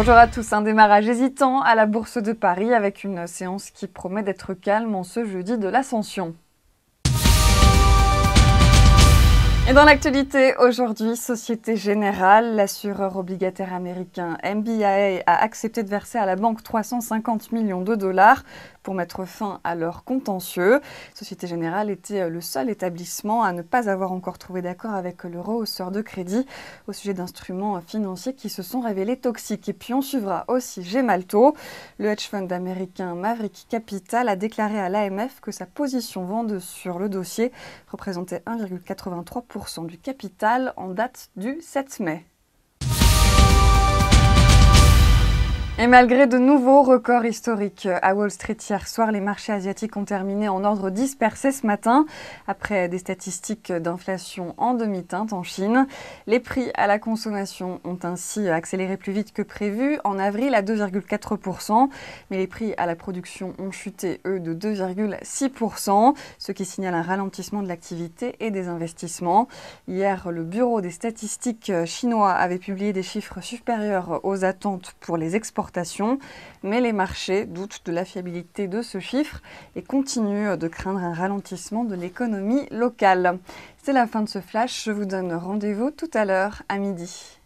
Bonjour à tous, un démarrage hésitant à la Bourse de Paris avec une séance qui promet d'être calme en ce jeudi de l'Ascension. Et dans l'actualité aujourd'hui, Société Générale, l'assureur obligataire américain MBIA a accepté de verser à la banque 350 millions de dollars pour mettre fin à leur contentieux. Société Générale était euh, le seul établissement à ne pas avoir encore trouvé d'accord avec le rehausseur de crédit au sujet d'instruments financiers qui se sont révélés toxiques. Et puis on suivra aussi Gemalto. Le hedge fund américain Maverick Capital a déclaré à l'AMF que sa position vende sur le dossier représentait 1,83 du capital en date du 7 mai. Et malgré de nouveaux records historiques euh, à Wall Street hier soir, les marchés asiatiques ont terminé en ordre dispersé ce matin, après des statistiques d'inflation en demi-teinte en Chine. Les prix à la consommation ont ainsi accéléré plus vite que prévu, en avril à 2,4%, mais les prix à la production ont chuté, eux, de 2,6%, ce qui signale un ralentissement de l'activité et des investissements. Hier, le Bureau des statistiques euh, chinois avait publié des chiffres supérieurs aux attentes pour les exportations mais les marchés doutent de la fiabilité de ce chiffre et continuent de craindre un ralentissement de l'économie locale. C'est la fin de ce flash, je vous donne rendez-vous tout à l'heure à midi.